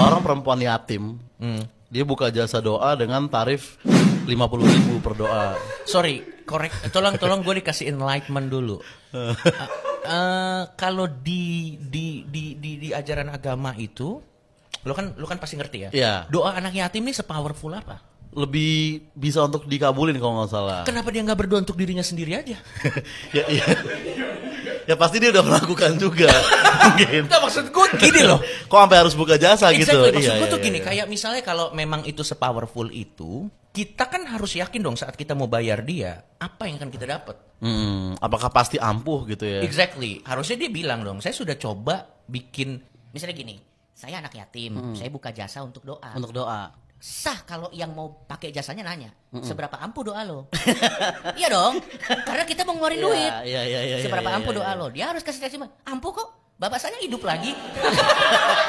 seorang perempuan yatim hmm. dia buka jasa doa dengan tarif lima puluh ribu per doa. Sorry, korek. Tolong, tolong gue dikasih enlightenment dulu. Uh, uh, kalau di, di di di di ajaran agama itu, lo kan lo kan pasti ngerti ya. Yeah. Doa anak yatim ini sepowerful apa? lebih bisa untuk dikabulin kalau nggak salah. Kenapa dia nggak berdoa untuk dirinya sendiri aja? ya, ya, ya pasti dia udah melakukan juga. mungkin. maksud gue gini loh. Kok sampai harus buka jasa gitu? exactly. gitu? Maksud iya, gue iya, tuh iya, gini, iya. kayak misalnya kalau memang itu sepowerful itu, kita kan harus yakin dong saat kita mau bayar dia, apa yang akan kita dapat? Hmm, apakah pasti ampuh gitu ya? Exactly. Harusnya dia bilang dong, saya sudah coba bikin misalnya gini, saya anak yatim, hmm. saya buka jasa untuk doa. Untuk doa sah kalau yang mau pakai jasanya nanya mm -mm. seberapa ampuh doa lo iya dong karena kita mau ngeluarin iya, duit yeah, yeah, yeah, seberapa yeah, ampuh yeah, doa iya. lo dia harus kasih testimoni ampuh kok bapak saya hidup lagi